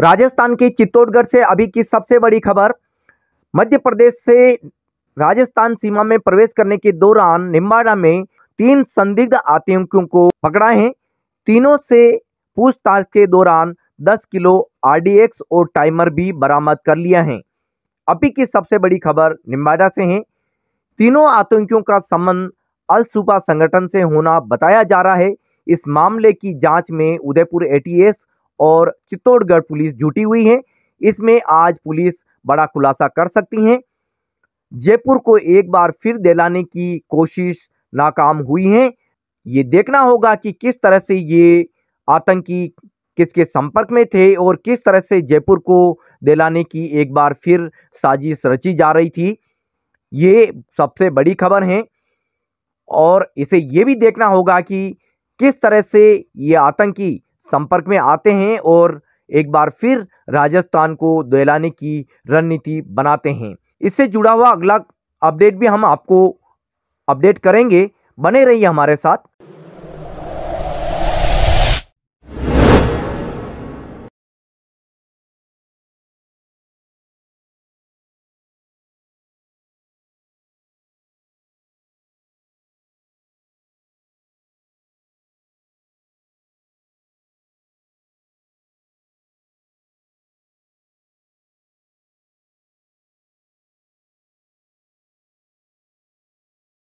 राजस्थान के चित्तौड़गढ़ से अभी की सबसे बड़ी खबर मध्य प्रदेश से राजस्थान सीमा में प्रवेश करने के दौरान निम्बाड़ा में तीन संदिग्ध आतंकियों को पकड़ा है तीनों से पूछताछ के दौरान 10 किलो आरडीएक्स और टाइमर भी बरामद कर लिया है अभी की सबसे बड़ी खबर निम्बाड़ा से है तीनों आतंकियों का संबंध अलसुबा संगठन से होना बताया जा रहा है इस मामले की जांच में उदयपुर एटीएस और चित्तौड़गढ़ पुलिस जुटी हुई है इसमें आज पुलिस बड़ा खुलासा कर सकती हैं जयपुर को एक बार फिर दिलाने की कोशिश नाकाम हुई है ये देखना होगा कि किस तरह से ये आतंकी किसके संपर्क में थे और किस तरह से जयपुर को दिलाने की एक बार फिर साजिश रची जा रही थी ये सबसे बड़ी खबर है और इसे ये भी देखना होगा कि किस तरह से ये आतंकी संपर्क में आते हैं और एक बार फिर राजस्थान को दहलाने की रणनीति बनाते हैं इससे जुड़ा हुआ अगला अपडेट भी हम आपको अपडेट करेंगे बने रहिए हमारे साथ